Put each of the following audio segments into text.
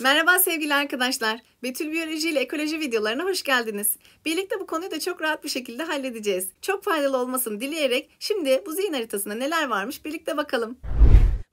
Merhaba sevgili arkadaşlar. Betül Biyoloji ile Ekoloji videolarına hoş geldiniz. Birlikte bu konuyu da çok rahat bir şekilde halledeceğiz. Çok faydalı olmasını dileyerek şimdi bu zihin haritasında neler varmış birlikte bakalım.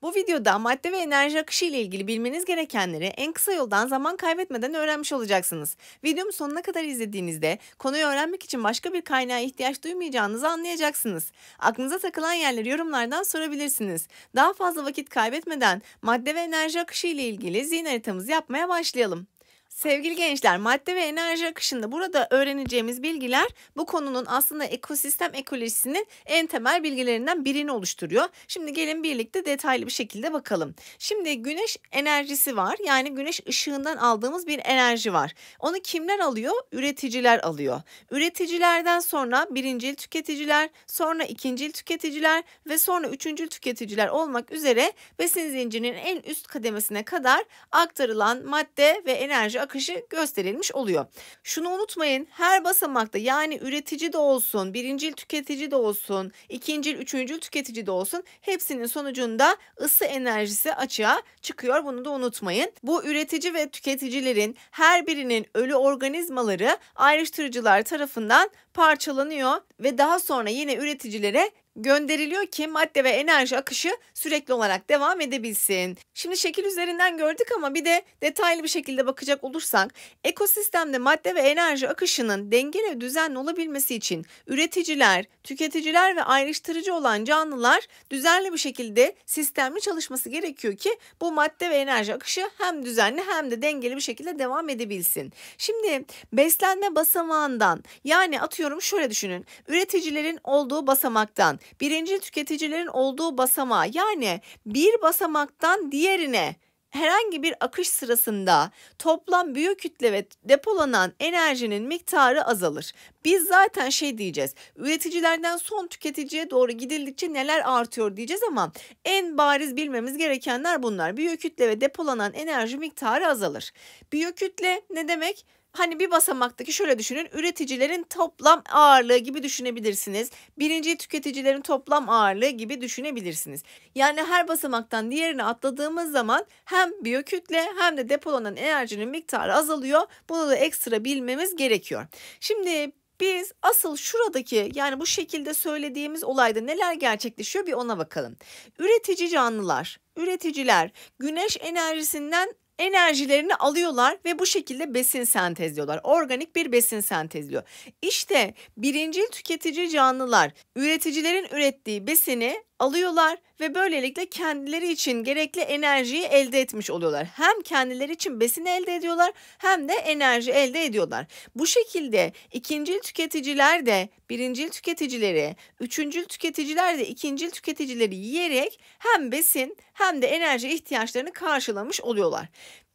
Bu videoda madde ve enerji akışı ile ilgili bilmeniz gerekenleri en kısa yoldan zaman kaybetmeden öğrenmiş olacaksınız. Videomu sonuna kadar izlediğinizde konuyu öğrenmek için başka bir kaynağa ihtiyaç duymayacağınızı anlayacaksınız. Aklınıza takılan yerleri yorumlardan sorabilirsiniz. Daha fazla vakit kaybetmeden madde ve enerji akışı ile ilgili zihin haritamızı yapmaya başlayalım. Sevgili gençler, madde ve enerji akışında burada öğreneceğimiz bilgiler bu konunun aslında ekosistem ekolojisinin en temel bilgilerinden birini oluşturuyor. Şimdi gelin birlikte detaylı bir şekilde bakalım. Şimdi güneş enerjisi var. Yani güneş ışığından aldığımız bir enerji var. Onu kimler alıyor? Üreticiler alıyor. Üreticilerden sonra birincil tüketiciler, sonra ikincil tüketiciler ve sonra üçüncü tüketiciler olmak üzere besin zincirinin en üst kademesine kadar aktarılan madde ve enerji akışı gösterilmiş oluyor. Şunu unutmayın her basamakta yani üretici de olsun, birinci tüketici de olsun, ikinci, üçüncü tüketici de olsun hepsinin sonucunda ısı enerjisi açığa çıkıyor. Bunu da unutmayın. Bu üretici ve tüketicilerin her birinin ölü organizmaları ayrıştırıcılar tarafından parçalanıyor ve daha sonra yine üreticilere gönderiliyor ki madde ve enerji akışı sürekli olarak devam edebilsin. Şimdi şekil üzerinden gördük ama bir de detaylı bir şekilde bakacak olursak ekosistemde madde ve enerji akışının dengeli ve düzenli olabilmesi için üreticiler, tüketiciler ve ayrıştırıcı olan canlılar düzenli bir şekilde sistemli çalışması gerekiyor ki bu madde ve enerji akışı hem düzenli hem de dengeli bir şekilde devam edebilsin. Şimdi beslenme basamağından yani atıyorum şöyle düşünün üreticilerin olduğu basamaktan birinci tüketicilerin olduğu basamağa yani bir basamaktan diğerine herhangi bir akış sırasında toplam büyük kütle ve depolanan enerjinin miktarı azalır. Biz zaten şey diyeceğiz. Üreticilerden son tüketiciye doğru gidildikçe neler artıyor diyeceğiz ama en bariz bilmemiz gerekenler bunlar. Büyük kütle ve depolanan enerji miktarı azalır. Büyük kütle ne demek? hani bir basamaktaki şöyle düşünün üreticilerin toplam ağırlığı gibi düşünebilirsiniz. Birinci tüketicilerin toplam ağırlığı gibi düşünebilirsiniz. Yani her basamaktan diğerine atladığımız zaman hem biyokütle hem de depolanan enerjinin miktarı azalıyor. Bunu da ekstra bilmemiz gerekiyor. Şimdi biz asıl şuradaki yani bu şekilde söylediğimiz olayda neler gerçekleşiyor bir ona bakalım. Üretici canlılar, üreticiler güneş enerjisinden enerjilerini alıyorlar ve bu şekilde besin sentezliyorlar. Organik bir besin sentezliyor. İşte birincil tüketici canlılar üreticilerin ürettiği besini alıyorlar ve böylelikle kendileri için gerekli enerjiyi elde etmiş oluyorlar. Hem kendileri için besin elde ediyorlar hem de enerji elde ediyorlar. Bu şekilde ikincil tüketiciler de birincil tüketicileri, üçüncü tüketiciler de ikincil tüketicileri yiyerek hem besin hem de enerji ihtiyaçlarını karşılamış oluyorlar.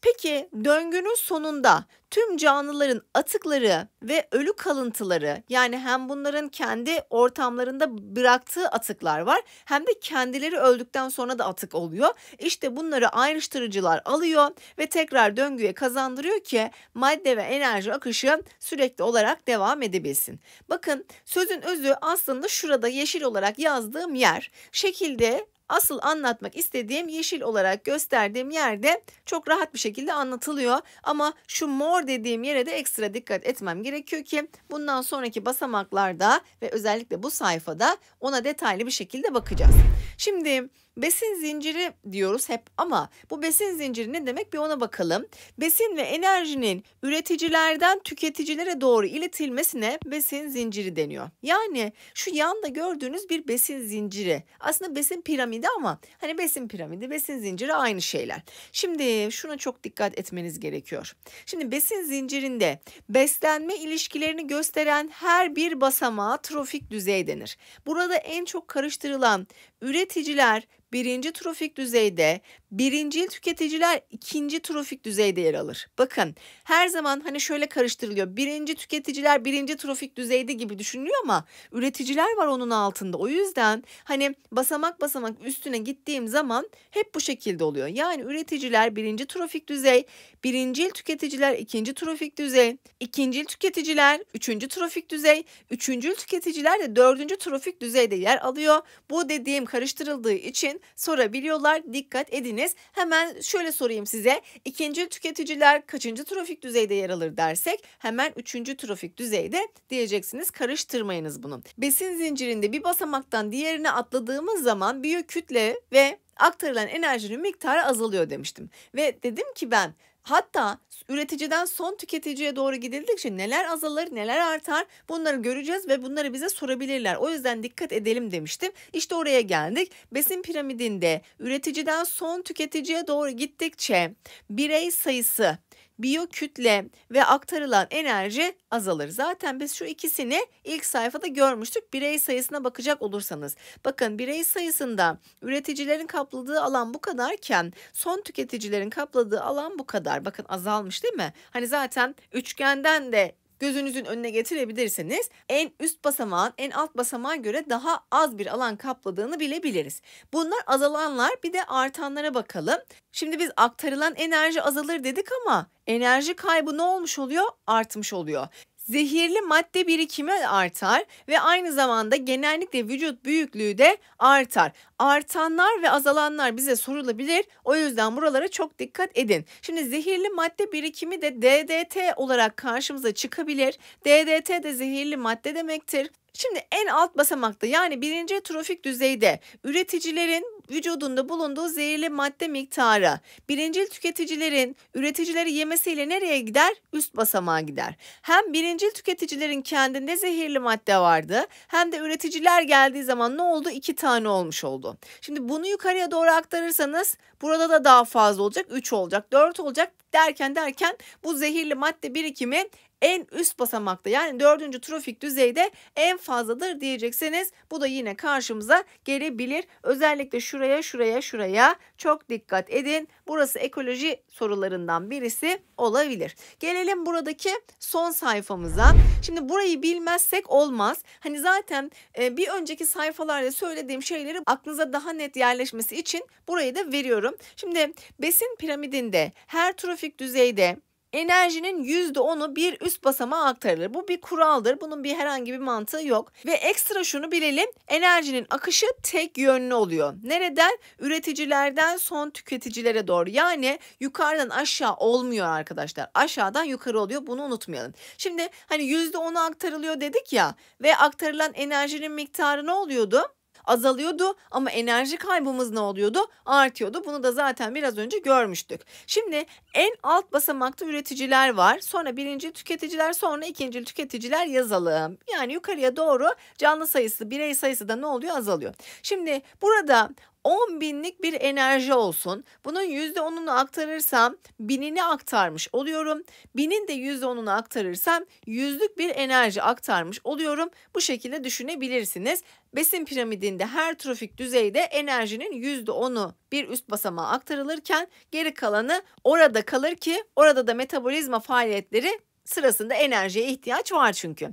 Peki döngünün sonunda tüm canlıların atıkları ve ölü kalıntıları yani hem bunların kendi ortamlarında bıraktığı atıklar var hem de kendileri öldükten sonra da atık oluyor. İşte bunları ayrıştırıcılar alıyor ve tekrar döngüye kazandırıyor ki madde ve enerji akışı sürekli olarak devam edebilsin. Bakın sözün özü aslında şurada yeşil olarak yazdığım yer şekilde asıl anlatmak istediğim yeşil olarak gösterdiğim yerde çok rahat bir şekilde anlatılıyor. Ama şu mor dediğim yere de ekstra dikkat etmem gerekiyor ki bundan sonraki basamaklarda ve özellikle bu sayfada ona detaylı bir şekilde bakacağız. Şimdi besin zinciri diyoruz hep ama bu besin zinciri ne demek bir ona bakalım. Besin ve enerjinin üreticilerden tüketicilere doğru iletilmesine besin zinciri deniyor. Yani şu yanda gördüğünüz bir besin zinciri. Aslında besin piramidi piramidi ama hani besin piramidi, besin zinciri aynı şeyler. Şimdi şuna çok dikkat etmeniz gerekiyor. Şimdi besin zincirinde beslenme ilişkilerini gösteren her bir basamağa trofik düzey denir. Burada en çok karıştırılan üreticiler birinci trofik düzeyde, birincil tüketiciler ikinci trofik düzeyde yer alır. Bakın her zaman hani şöyle karıştırılıyor. Birinci tüketiciler birinci trofik düzeyde gibi düşünülüyor ama üreticiler var onun altında. O yüzden hani basamak basamak üstüne gittiğim zaman hep bu şekilde oluyor. Yani üreticiler birinci trofik düzey, birincil tüketiciler ikinci trofik düzey, ikincil tüketiciler üçüncü trofik düzey, üçüncü tüketiciler de dördüncü trofik düzeyde yer alıyor. Bu dediğim karıştırıldığı için için sorabiliyorlar. Dikkat ediniz. Hemen şöyle sorayım size. İkinci tüketiciler kaçıncı trafik düzeyde yer alır dersek hemen üçüncü trafik düzeyde diyeceksiniz. Karıştırmayınız bunu. Besin zincirinde bir basamaktan diğerine atladığımız zaman biyokütle ve aktarılan enerjinin miktarı azalıyor demiştim. Ve dedim ki ben Hatta üreticiden son tüketiciye doğru gidildikçe neler azalır neler artar bunları göreceğiz ve bunları bize sorabilirler. O yüzden dikkat edelim demiştim. İşte oraya geldik. Besin piramidinde üreticiden son tüketiciye doğru gittikçe birey sayısı biyokütle ve aktarılan enerji azalır. Zaten biz şu ikisini ilk sayfada görmüştük. Birey sayısına bakacak olursanız. Bakın birey sayısında üreticilerin kapladığı alan bu kadarken son tüketicilerin kapladığı alan bu kadar. Bakın azalmış değil mi? Hani zaten üçgenden de gözünüzün önüne getirebilirseniz en üst basamağın en alt basamağa göre daha az bir alan kapladığını bilebiliriz. Bunlar azalanlar bir de artanlara bakalım. Şimdi biz aktarılan enerji azalır dedik ama enerji kaybı ne olmuş oluyor? Artmış oluyor. Zehirli madde birikimi artar ve aynı zamanda genellikle vücut büyüklüğü de artar. Artanlar ve azalanlar bize sorulabilir. O yüzden buralara çok dikkat edin. Şimdi zehirli madde birikimi de DDT olarak karşımıza çıkabilir. DDT de zehirli madde demektir. Şimdi en alt basamakta yani birinci trofik düzeyde üreticilerin vücudunda bulunduğu zehirli madde miktarı birincil tüketicilerin üreticileri yemesiyle nereye gider? Üst basamağa gider. Hem birincil tüketicilerin kendinde zehirli madde vardı hem de üreticiler geldiği zaman ne oldu? İki tane olmuş oldu. Şimdi bunu yukarıya doğru aktarırsanız burada da daha fazla olacak. üç olacak, dört olacak derken derken bu zehirli madde birikimi en üst basamakta yani dördüncü trofik düzeyde en fazladır diyecekseniz bu da yine karşımıza gelebilir. Özellikle şuraya şuraya şuraya çok dikkat edin. Burası ekoloji sorularından birisi olabilir. Gelelim buradaki son sayfamıza. Şimdi burayı bilmezsek olmaz. Hani zaten e, bir önceki sayfalarda söylediğim şeyleri aklınıza daha net yerleşmesi için burayı da veriyorum. Şimdi besin piramidinde her trofik trofik düzeyde enerjinin %10'u bir üst basamağa aktarılır. Bu bir kuraldır. Bunun bir herhangi bir mantığı yok. Ve ekstra şunu bilelim. Enerjinin akışı tek yönlü oluyor. Nereden? Üreticilerden son tüketicilere doğru. Yani yukarıdan aşağı olmuyor arkadaşlar. Aşağıdan yukarı oluyor. Bunu unutmayalım. Şimdi hani %10'a aktarılıyor dedik ya ve aktarılan enerjinin miktarı ne oluyordu? azalıyordu ama enerji kaybımız ne oluyordu? Artıyordu. Bunu da zaten biraz önce görmüştük. Şimdi en alt basamakta üreticiler var. Sonra birinci tüketiciler sonra ikinci tüketiciler yazalım. Yani yukarıya doğru canlı sayısı birey sayısı da ne oluyor? Azalıyor. Şimdi burada 10 binlik bir enerji olsun. Bunun %10'unu aktarırsam binini aktarmış oluyorum. Binin de %10'unu aktarırsam yüzlük bir enerji aktarmış oluyorum. Bu şekilde düşünebilirsiniz. Besin piramidinde her trofik düzeyde enerjinin %10'u bir üst basamağa aktarılırken geri kalanı orada kalır ki orada da metabolizma faaliyetleri Sırasında enerjiye ihtiyaç var çünkü.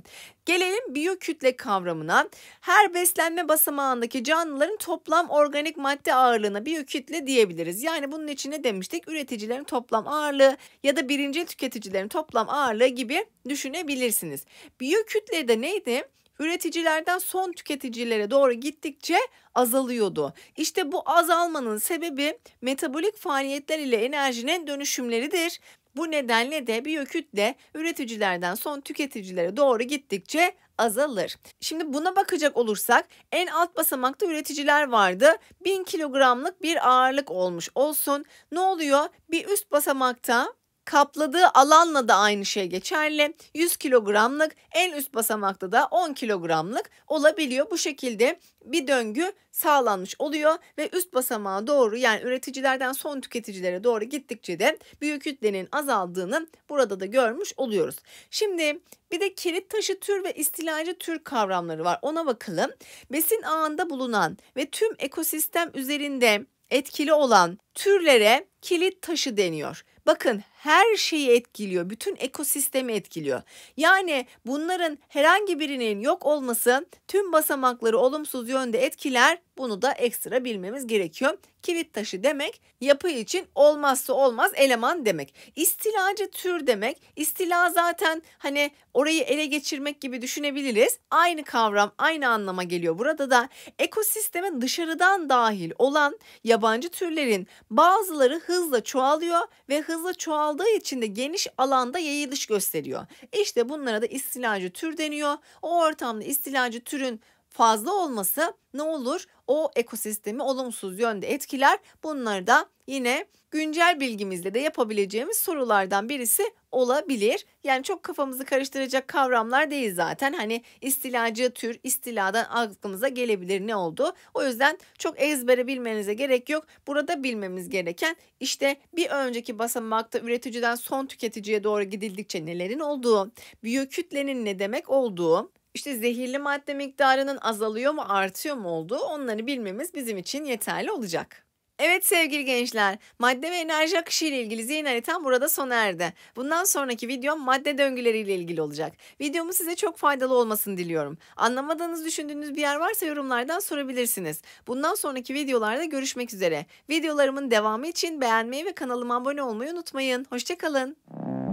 Gelelim biyokütle kavramına. Her beslenme basamağındaki canlıların toplam organik madde ağırlığına biyokütle diyebiliriz. Yani bunun için ne demiştik? Üreticilerin toplam ağırlığı ya da birinci tüketicilerin toplam ağırlığı gibi düşünebilirsiniz. Biyokütle de neydi? üreticilerden son tüketicilere doğru gittikçe azalıyordu. İşte bu azalmanın sebebi metabolik faaliyetler ile enerjinin dönüşümleridir. Bu nedenle de bir öküt de üreticilerden son tüketicilere doğru gittikçe azalır. Şimdi buna bakacak olursak en alt basamakta üreticiler vardı. 1000 kilogramlık bir ağırlık olmuş olsun. Ne oluyor? Bir üst basamakta kapladığı alanla da aynı şey geçerli. 100 kilogramlık en üst basamakta da 10 kilogramlık olabiliyor. Bu şekilde bir döngü sağlanmış oluyor ve üst basamağa doğru yani üreticilerden son tüketicilere doğru gittikçe de büyük kütlenin azaldığını burada da görmüş oluyoruz. Şimdi bir de kilit taşı tür ve istilacı tür kavramları var. Ona bakalım. Besin ağında bulunan ve tüm ekosistem üzerinde etkili olan türlere kilit taşı deniyor. Bakın her şeyi etkiliyor. Bütün ekosistemi etkiliyor. Yani bunların herhangi birinin yok olması tüm basamakları olumsuz yönde etkiler. Bunu da ekstra bilmemiz gerekiyor. Kilit taşı demek yapı için olmazsa olmaz eleman demek. İstilacı tür demek. İstila zaten hani orayı ele geçirmek gibi düşünebiliriz. Aynı kavram aynı anlama geliyor. Burada da ekosisteme dışarıdan dahil olan yabancı türlerin bazıları hızla çoğalıyor ve hızla çoğal çoğaldığı için de geniş alanda yayılış gösteriyor. İşte bunlara da istilacı tür deniyor. O ortamda istilacı türün fazla olması ne olur? O ekosistemi olumsuz yönde etkiler. Bunlar da yine güncel bilgimizle de yapabileceğimiz sorulardan birisi olabilir. Yani çok kafamızı karıştıracak kavramlar değil zaten. Hani istilacı tür istiladan aklımıza gelebilir ne oldu? O yüzden çok ezbere bilmenize gerek yok. Burada bilmemiz gereken işte bir önceki basamakta üreticiden son tüketiciye doğru gidildikçe nelerin olduğu, biyokütlenin ne demek olduğu, işte zehirli madde miktarının azalıyor mu artıyor mu olduğu onları bilmemiz bizim için yeterli olacak. Evet sevgili gençler, madde ve enerji akışı ile ilgili zihin haritam burada sona erdi. Bundan sonraki videom madde döngüleri ile ilgili olacak. Videomu size çok faydalı olmasını diliyorum. Anlamadığınız düşündüğünüz bir yer varsa yorumlardan sorabilirsiniz. Bundan sonraki videolarda görüşmek üzere. Videolarımın devamı için beğenmeyi ve kanalıma abone olmayı unutmayın. Hoşçakalın.